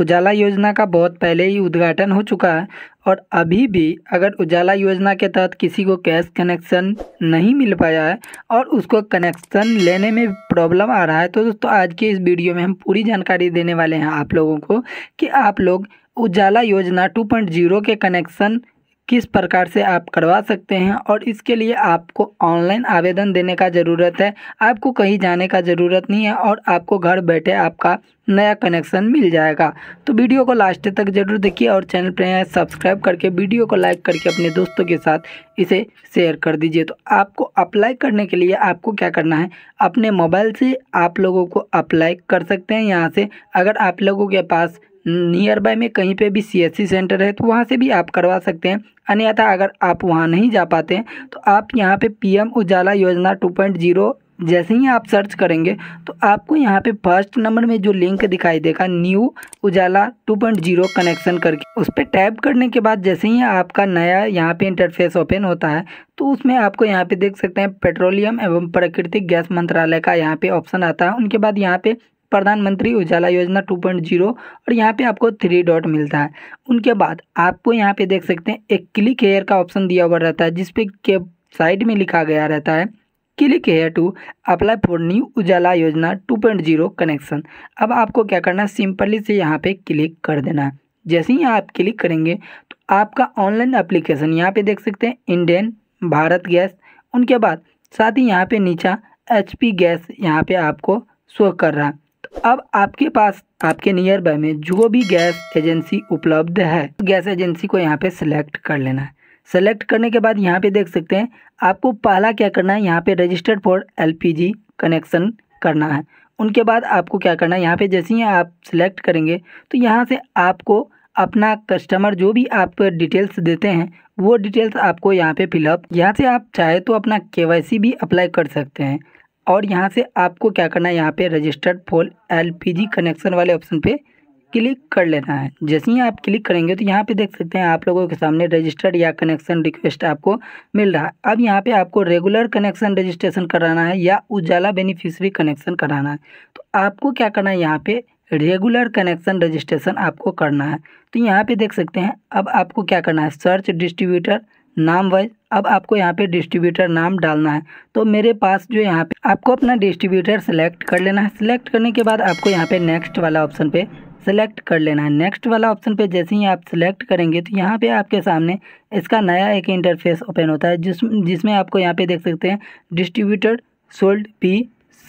उजाला योजना का बहुत पहले ही उद्घाटन हो चुका है और अभी भी अगर उजाला योजना के तहत किसी को कैश कनेक्शन नहीं मिल पाया है और उसको कनेक्शन लेने में प्रॉब्लम आ रहा है तो दोस्तों आज के इस वीडियो में हम पूरी जानकारी देने वाले हैं आप लोगों को कि आप लोग उजाला योजना 2.0 के कनेक्शन किस प्रकार से आप करवा सकते हैं और इसके लिए आपको ऑनलाइन आवेदन देने का ज़रूरत है आपको कहीं जाने का ज़रूरत नहीं है और आपको घर बैठे आपका नया कनेक्शन मिल जाएगा तो वीडियो को लास्ट तक जरूर देखिए और चैनल पर सब्सक्राइब करके वीडियो को लाइक करके अपने दोस्तों के साथ इसे शेयर कर दीजिए तो आपको अप्लाई करने के लिए आपको क्या करना है अपने मोबाइल से आप लोगों को अप्लाई कर सकते हैं यहाँ से अगर आप लोगों के पास नियर बाय में कहीं पे भी सीएससी सेंटर है तो वहाँ से भी आप करवा सकते हैं अन्यथा अगर आप वहाँ नहीं जा पाते हैं तो आप यहाँ पे पीएम उजाला योजना 2.0 जैसे ही आप सर्च करेंगे तो आपको यहाँ पे फर्स्ट नंबर में जो लिंक दिखाई देगा न्यू उजाला 2.0 कनेक्शन करके उस पर टैप करने के बाद जैसे ही आपका नया यहाँ पे इंटरफेस ओपन होता है तो उसमें आपको यहाँ पे देख सकते हैं पेट्रोलियम एवं प्राकृतिक गैस मंत्रालय का यहाँ पे ऑप्शन आता है उनके बाद यहाँ पे प्रधानमंत्री उजाला योजना 2.0 और यहाँ पे आपको थ्री डॉट मिलता है उनके बाद आपको यहाँ पे देख सकते हैं एक क्लिक हेयर का ऑप्शन दिया हुआ रहता है जिसपे के साइड में लिखा गया रहता है click here to apply for new Ujala Yojana 2.0 connection अब आपको क्या करना है सिंपली से यहाँ पे क्लिक कर देना है जैसे ही आप क्लिक करेंगे तो आपका ऑनलाइन अप्लीकेशन यहाँ पर देख सकते हैं इंडियन भारत गैस उनके बाद साथ ही यहाँ पर नीचा एच गैस यहाँ पर आपको शो कर रहा है अब आपके पास आपके नियर बाय में जो भी गैस एजेंसी उपलब्ध है गैस एजेंसी को यहाँ पे सिलेक्ट कर लेना है सेलेक्ट करने के बाद यहाँ पे देख सकते हैं आपको पहला क्या करना है यहाँ पे रजिस्टर्ड फॉर एलपीजी कनेक्शन करना है उनके बाद आपको क्या करना है यहाँ पे जैसे ही आप सिलेक्ट करेंगे तो यहाँ से आपको अपना कस्टमर जो भी आप डिटेल्स देते हैं वो डिटेल्स आपको यहाँ पे फिलअप यहाँ से आप चाहे तो अपना केवाईसी भी अप्लाई कर सकते हैं और यहाँ से आपको क्या करना है यहाँ पे रजिस्टर्ड पोल एलपीजी कनेक्शन वाले ऑप्शन पे क्लिक कर लेना है जैसे ही आप क्लिक करेंगे तो यहाँ पे देख सकते हैं आप लोगों के सामने रजिस्टर्ड या कनेक्शन रिक्वेस्ट आपको मिल रहा है अब यहाँ पे आपको रेगुलर कनेक्शन रजिस्ट्रेशन कराना है या उजाला बेनिफिशरी कनेक्शन कराना है तो आपको क्या करना है यहाँ पे रेगुलर कनेक्शन रजिस्ट्रेशन आपको करना है तो यहाँ पर देख सकते हैं अब आपको क्या करना है सर्च डिस्ट्रीब्यूटर नाम वाइज अब आपको यहाँ पे डिस्ट्रीब्यूटर नाम डालना है तो मेरे पास जो यहाँ पे आपको अपना डिस्ट्रीब्यूटर सेलेक्ट कर लेना है सिलेक्ट करने के बाद आपको यहाँ पे नेक्स्ट वाला ऑप्शन पे सेलेक्ट कर लेना है नेक्स्ट वाला ऑप्शन पे जैसे ही आप सिलेक्ट करेंगे तो यहाँ पे आपके सामने इसका नया एक इंटरफेस ओपन होता है जिस जिसमें आपको यहाँ पे देख सकते हैं डिस्ट्रीब्यूटर सोल्ड पी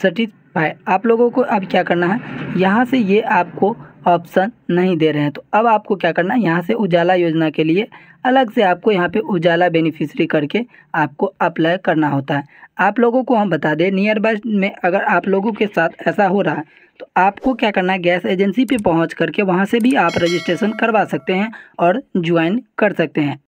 सर्टिफाई आप लोगों को अब क्या करना है यहाँ से ये आपको ऑप्शन नहीं दे रहे हैं तो अब आपको क्या करना है यहाँ से उजाला योजना के लिए अलग से आपको यहाँ पे उजाला बेनिफिशरी करके आपको अप्लाई करना होता है आप लोगों को हम बता दें नियर बाय में अगर आप लोगों के साथ ऐसा हो रहा है तो आपको क्या करना है गैस एजेंसी पे पहुँच करके वहाँ से भी आप रजिस्ट्रेशन करवा सकते हैं और ज्वाइन कर सकते हैं